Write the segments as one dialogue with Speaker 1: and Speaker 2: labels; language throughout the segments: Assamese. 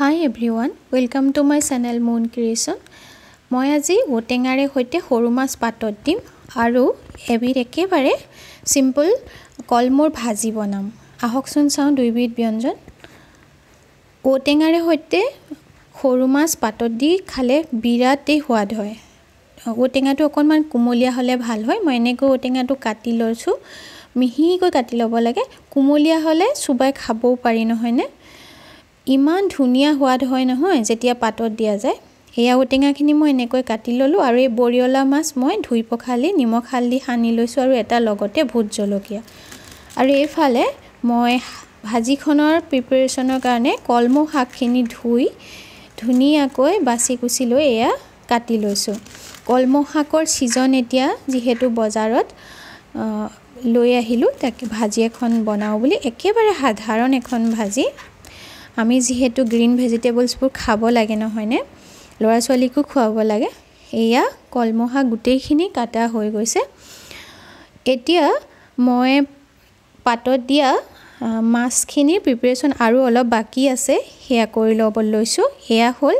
Speaker 1: high everyone welcome to my channel Moon Creation মই আজি ঔটেঙাৰে সৈতে সৰু মাছ পাতত দিম আৰু এবিধ একেবাৰে চিম্পল কলমৌৰ ভাজি বনাম আহকচোন চাওঁ দুইবিধ ব্যঞ্জন ঔটেঙাৰে সৈতে সৰু মাছ পাতত দি খালে বিৰাটেই সোৱাদ হয় ঔটেঙাটো অকণমান কোমলীয়া হ'লে ভাল হয় মই এনেকৈ ঔটেঙাটো কাটি লৈছোঁ মিহিকৈ কাটি ল'ব লাগে কোমলীয়া হ'লে চুবাই খাবও পাৰি নহয়নে ইমান ধুনীয়া সোৱাদ হয় নহয় যেতিয়া পাতত দিয়া যায় সেয়া ঔটেঙাখিনি মই এনেকৈ কাটি ল'লোঁ আৰু এই বৰিয়লা মাছ মই ধুই পখালি নিমখ হালধি সানি লৈছোঁ আৰু এটা লগতে ভোট জলকীয়া আৰু এইফালে মই ভাজিখনৰ প্ৰিপেৰেশ্যনৰ কাৰণে কলমৌ শাকখিনি ধুই ধুনীয়াকৈ বাচি কুচি লৈ এয়া কাটি লৈছোঁ কলমৌ শাকৰ ছিজন এতিয়া যিহেতু বজাৰত লৈ আহিলোঁ তাকে ভাজি এখন বনাওঁ বুলি একেবাৰে সাধাৰণ এখন ভাজি আমি যিহেতু গ্ৰীণ ভেজিটেবলছবোৰ খাব লাগে নহয়নে ল'ৰা ছোৱালীকো খুৱাব লাগে এয়া কলমহা গোটেইখিনি কাটা হৈ গৈছে এতিয়া মই পাতত দিয়া মাছখিনিৰ প্ৰিপেৰেশ্যন আৰু অলপ বাকী আছে সেয়া কৰি ল'ব লৈছোঁ সেয়া হ'ল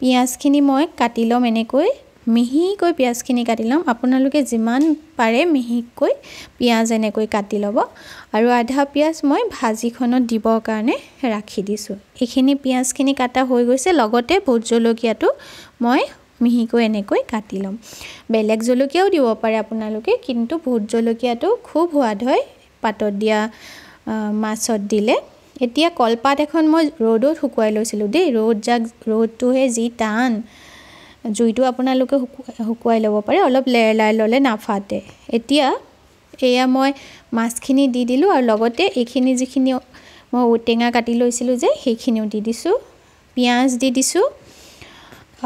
Speaker 1: পিঁয়াজখিনি মই কাটি ল'ম এনেকৈ মিহিকৈ পিঁয়াজখিনি কাটি ল'ম আপোনালোকে যিমান পাৰে মিহিকৈ পিঁয়াজ এনেকৈ কাটি ল'ব আৰু আধা পিঁয়াজ মই ভাজিখনত দিবৰ কাৰণে ৰাখি দিছোঁ এইখিনি পিঁয়াজখিনি কাটা হৈ গৈছে লগতে ভোট জলকীয়াটো মই মিহিকৈ এনেকৈ কাটি ল'ম বেলেগ জলকীয়াও দিব পাৰে আপোনালোকে কিন্তু ভোট জলকীয়াটো খুব সোৱাদ হয় পাতত দিয়া মাছত দিলে এতিয়া কলপাত এখন মই ৰ'দত শুকুৱাই লৈছিলোঁ দেই ৰ'দ যাক ৰ'দটোহে যি টান জুইটো আপোনালোকে শুকুৱাই ল'ব পাৰে অলপ লেৰলাই ল'লে নাফাটে এতিয়া এয়া মই মাছখিনি দি দিলোঁ আৰু লগতে এইখিনি যিখিনি মই ঔটেঙা কাটি লৈছিলোঁ যে সেইখিনিও দি দিছোঁ পিঁয়াজ দি দিছোঁ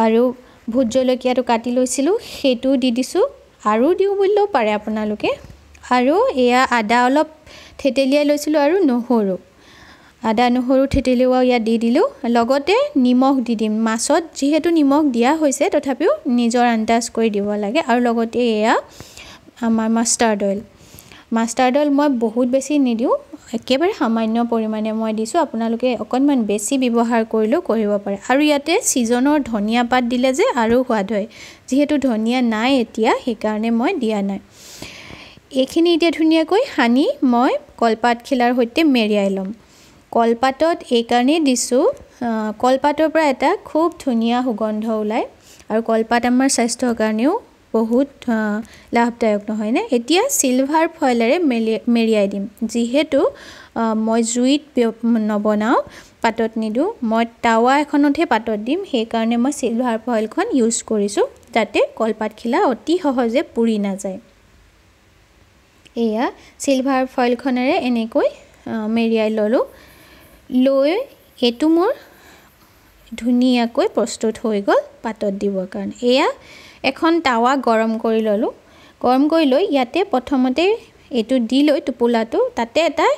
Speaker 1: আৰু ভোট জলকীয়াটো কাটি লৈছিলোঁ সেইটোও দি দিছোঁ আৰু দিওঁ বুলিলেও পাৰে আপোনালোকে আৰু এয়া আদা অলপ থেতেলিয়াই লৈছিলোঁ আৰু নহৰু আদা নহৰু থেতেলিওৱাও ইয়াত দি দিলোঁ লগতে নিমখ দি দিম মাছত যিহেতু নিমখ দিয়া হৈছে তথাপিও নিজৰ আন্দাজ কৰি দিব লাগে আৰু লগতে এয়া আমাৰ মাষ্টাৰ্ড অইল মাষ্টাৰ্ড অইল মই বহুত বেছি নিদিওঁ একেবাৰে সামান্য পৰিমাণে মই দিছোঁ আপোনালোকে অকণমান বেছি ব্যৱহাৰ কৰিলেও কৰিব পাৰে আৰু ইয়াতে ছিজনৰ ধনিয়া পাত দিলে যে আৰু সোৱাদ হয় যিহেতু ধনিয়া নাই এতিয়া সেইকাৰণে মই দিয়া নাই এইখিনি এতিয়া ধুনীয়াকৈ সানি মই কলপাত খিলাৰ সৈতে মেৰিয়াই ল'ম কলপাতত এইকাৰণেই দিছোঁ কলপাতৰ পৰা এটা খুব ধুনীয়া সুগন্ধ ওলায় আৰু কলপাত আমাৰ স্বাস্থ্যৰ কাৰণেও বহুত লাভদায়ক নহয়নে এতিয়া চিলভাৰ ফইলেৰে মেলি মেৰিয়াই দিম যিহেতু মই জুইত নবনাওঁ পাতত নিদিওঁ মই টাৱা এখনতহে পাতত দিম সেইকাৰণে মই চিলভাৰ ফইলখন ইউজ কৰিছোঁ যাতে কলপাতখিলা অতি সহজে পুৰি নাযায় এয়া চিলভাৰ ফইলখনেৰে এনেকৈ মেৰিয়াই ল'লোঁ লৈ এইটো মোৰ ধুনীয়াকৈ প্ৰস্তুত হৈ গ'ল পাতত দিবৰ কাৰণে এয়া এখন টাৱা গৰম কৰি ল'লোঁ গৰম কৰি লৈ ইয়াতে প্ৰথমতে এইটো দি লৈ টোপোলাটো তাতে এটা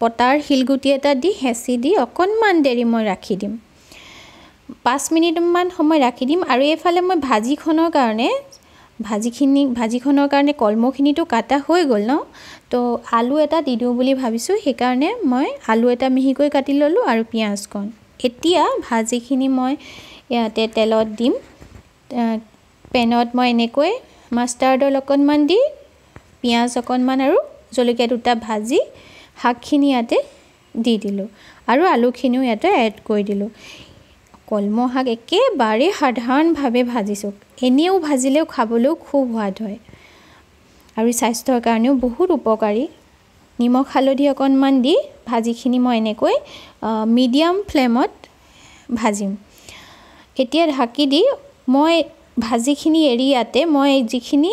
Speaker 1: পটাৰ শিলগুটি এটা দি হেঁচি দি অকণমান দেৰি মই ৰাখি দিম পাঁচ মিনিটমান সময় ৰাখি দিম আৰু এইফালে মই ভাজিখনৰ কাৰণে ভাজিখিনি ভাজিখনৰ কাৰণে কলমখিনিতো কাটা হৈ গ'ল ন তো আলু এটা দি দিওঁ বুলি ভাবিছোঁ সেইকাৰণে মই আলু এটা মিহিকৈ কাটি ল'লোঁ আৰু পিঁয়াজকণ এতিয়া ভাজিখিনি মই ইয়াতে তেলত দিম পেনত মই এনেকৈ মাষ্টাৰ্ডৰ অকণমান দি পিঁয়াজ অকণমান আৰু জলকীয়া দুটা ভাজি শাকখিনি ইয়াতে দি দিলোঁ আৰু আলুখিনিও ইয়াতে এড কৰি দিলোঁ কলমৌ শাক একেবাৰে সাধাৰণভাৱে ভাজিছোঁ এনেও ভাজিলেও খাবলৈও খুব সোৱাদ হয় আৰু স্বাস্থ্যৰ কাৰণেও বহুত উপকাৰী নিমখ হালধি অকণমান দি ভাজিখিনি মই এনেকৈ মিডিয়াম ফ্লেমত ভাজিম এতিয়া ঢাকি দি মই ভাজিখিনি এৰি ইয়াতে মই যিখিনি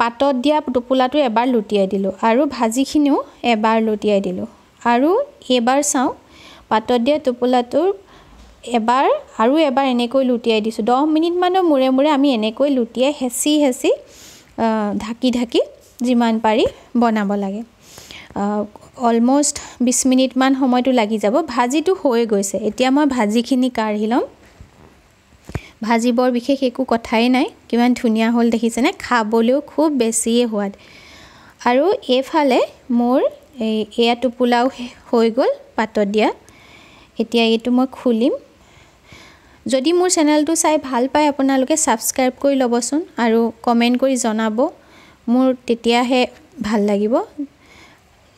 Speaker 1: পাতত দিয়া টোপোলাটো এবাৰ লুটিয়াই দিলোঁ আৰু ভাজিখিনিও এবাৰ লুটিয়াই দিলোঁ আৰু এইবাৰ চাওঁ পাতত দিয়া টোপোলাটো এবাৰ আৰু এবাৰ এনেকৈ লুটিয়াই দিছোঁ দহ মিনিটমানৰ মূৰে মূৰে আমি এনেকৈ লুটিয়াই হেঁচি হেঁচি ঢাকি ঢাকি যিমান পাৰি বনাব লাগে অলম'ষ্ট বিছ মিনিটমান সময়টো লাগি যাব ভাজিটো হৈ গৈছে এতিয়া মই ভাজিখিনি কাঢ়ি ল'ম ভাজি বৰ বিশেষ একো কথাই নাই কিমান ধুনীয়া হ'ল দেখিছেনে খাবলৈও খুব বেছিয়ে সোৱাদ আৰু এইফালে মোৰ এই এয়া টোপোলাও হৈ গ'ল পাতত দিয়া এতিয়া এইটো মই খুলিম যদি মোৰ চেনেলটো চাই ভাল পায় আপোনালোকে ছাবস্ক্ৰাইব কৰি ল'বচোন আৰু কমেণ্ট কৰি জনাব মোৰ তেতিয়াহে ভাল লাগিব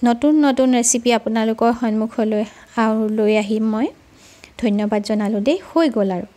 Speaker 1: নতুন নতুন ৰেচিপি আপোনালোকৰ সন্মুখলৈ আৰু লৈ আহিম মই ধন্যবাদ জনালোঁ দেই হৈ গ'ল আৰু